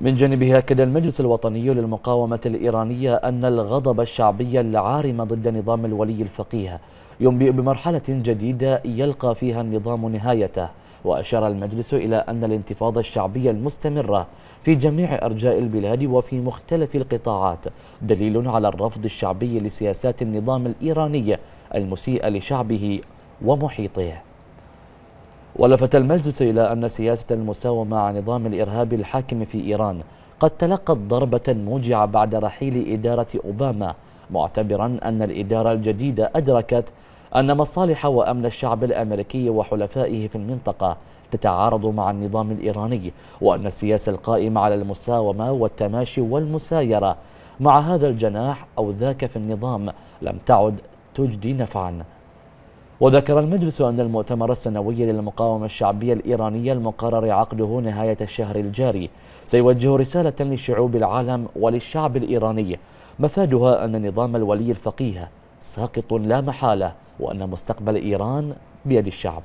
من جانبه أكد المجلس الوطني للمقاومة الإيرانية أن الغضب الشعبي العارم ضد نظام الولي الفقيه ينبئ بمرحلة جديدة يلقى فيها النظام نهايته وأشار المجلس إلى أن الانتفاضة الشعبية المستمرة في جميع أرجاء البلاد وفي مختلف القطاعات دليل على الرفض الشعبي لسياسات النظام الإيراني المسيئة لشعبه ومحيطه ولفت المجلس إلى أن سياسة المساومة مع نظام الإرهاب الحاكم في إيران قد تلقت ضربة موجعة بعد رحيل إدارة أوباما معتبرا أن الإدارة الجديدة أدركت أن مصالح وأمن الشعب الأمريكي وحلفائه في المنطقة تتعارض مع النظام الإيراني وأن السياسة القائمة على المساومة والتماشي والمسايرة مع هذا الجناح أو ذاك في النظام لم تعد تجدي نفعاً وذكر المجلس أن المؤتمر السنوي للمقاومة الشعبية الإيرانية المقرر عقده نهاية الشهر الجاري سيوجه رسالة لشعوب العالم وللشعب الإيراني مفادها أن نظام الولي الفقيه ساقط لا محالة وأن مستقبل إيران بيد الشعب